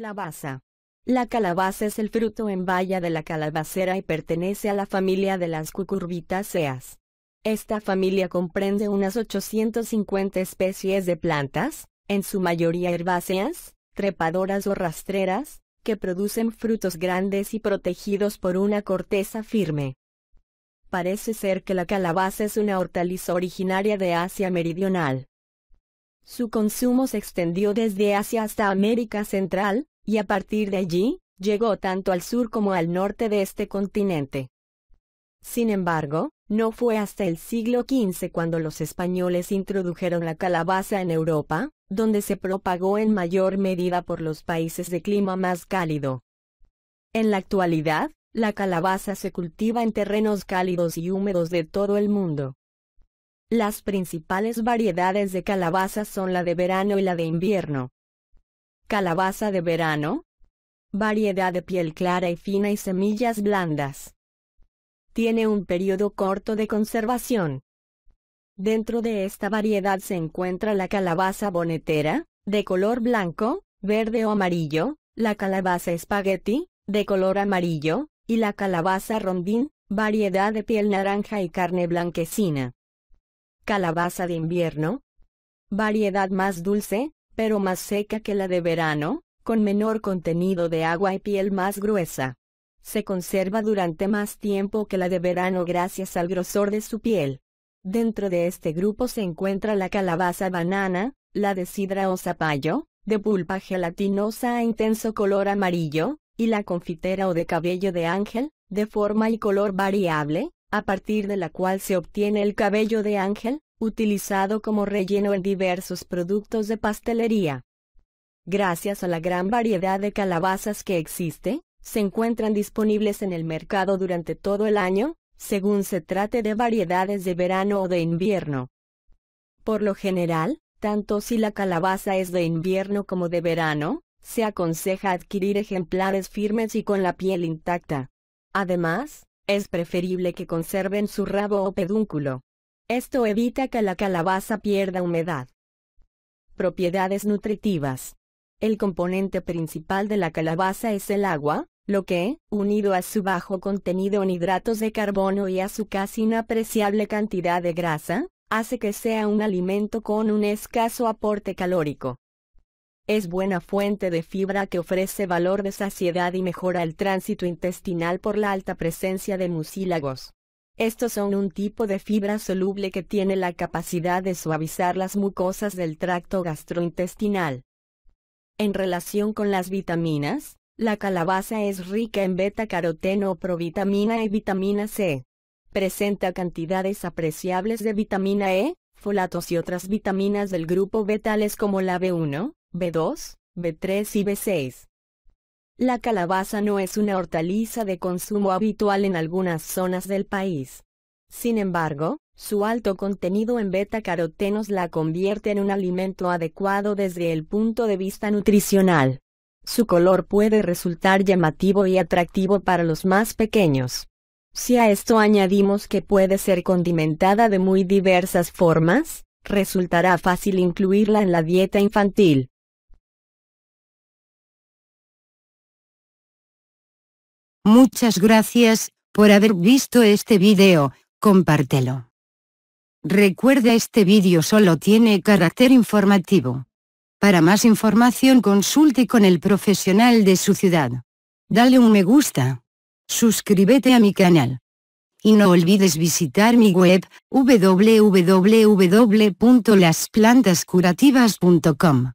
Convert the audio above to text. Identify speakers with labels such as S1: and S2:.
S1: Calabaza. La calabaza es el fruto en valla de la calabacera y pertenece a la familia de las cucurbitáceas. Esta familia comprende unas 850 especies de plantas, en su mayoría herbáceas, trepadoras o rastreras, que producen frutos grandes y protegidos por una corteza firme. Parece ser que la calabaza es una hortaliza originaria de Asia Meridional. Su consumo se extendió desde Asia hasta América Central, y a partir de allí, llegó tanto al sur como al norte de este continente. Sin embargo, no fue hasta el siglo XV cuando los españoles introdujeron la calabaza en Europa, donde se propagó en mayor medida por los países de clima más cálido. En la actualidad, la calabaza se cultiva en terrenos cálidos y húmedos de todo el mundo. Las principales variedades de calabaza son la de verano y la de invierno. Calabaza de verano. Variedad de piel clara y fina y semillas blandas. Tiene un periodo corto de conservación. Dentro de esta variedad se encuentra la calabaza bonetera, de color blanco, verde o amarillo, la calabaza espagueti, de color amarillo, y la calabaza rondín, variedad de piel naranja y carne blanquecina. Calabaza de invierno. Variedad más dulce, pero más seca que la de verano, con menor contenido de agua y piel más gruesa. Se conserva durante más tiempo que la de verano gracias al grosor de su piel. Dentro de este grupo se encuentra la calabaza banana, la de sidra o zapallo, de pulpa gelatinosa a e intenso color amarillo, y la confitera o de cabello de ángel, de forma y color variable, a partir de la cual se obtiene el cabello de ángel, utilizado como relleno en diversos productos de pastelería. Gracias a la gran variedad de calabazas que existe, se encuentran disponibles en el mercado durante todo el año, según se trate de variedades de verano o de invierno. Por lo general, tanto si la calabaza es de invierno como de verano, se aconseja adquirir ejemplares firmes y con la piel intacta. Además, es preferible que conserven su rabo o pedúnculo. Esto evita que la calabaza pierda humedad. Propiedades nutritivas. El componente principal de la calabaza es el agua, lo que, unido a su bajo contenido en hidratos de carbono y a su casi inapreciable cantidad de grasa, hace que sea un alimento con un escaso aporte calórico. Es buena fuente de fibra que ofrece valor de saciedad y mejora el tránsito intestinal por la alta presencia de mucílagos. Estos son un tipo de fibra soluble que tiene la capacidad de suavizar las mucosas del tracto gastrointestinal. En relación con las vitaminas, la calabaza es rica en beta-caroteno o provitamina e y vitamina C. Presenta cantidades apreciables de vitamina E, folatos y otras vitaminas del grupo B tales como la B1, B2, B3 y B6. La calabaza no es una hortaliza de consumo habitual en algunas zonas del país. Sin embargo, su alto contenido en beta-carotenos la convierte en un alimento adecuado desde el punto de vista nutricional. Su color puede resultar llamativo y atractivo para los más pequeños. Si a esto añadimos que puede ser condimentada de muy diversas formas, resultará fácil incluirla en la dieta infantil. Muchas gracias por haber visto este vídeo, compártelo. Recuerda este vídeo solo tiene carácter informativo. Para más información consulte con el profesional de su ciudad. Dale un me gusta. Suscríbete a mi canal. Y no olvides visitar mi web, www.lasplantascurativas.com.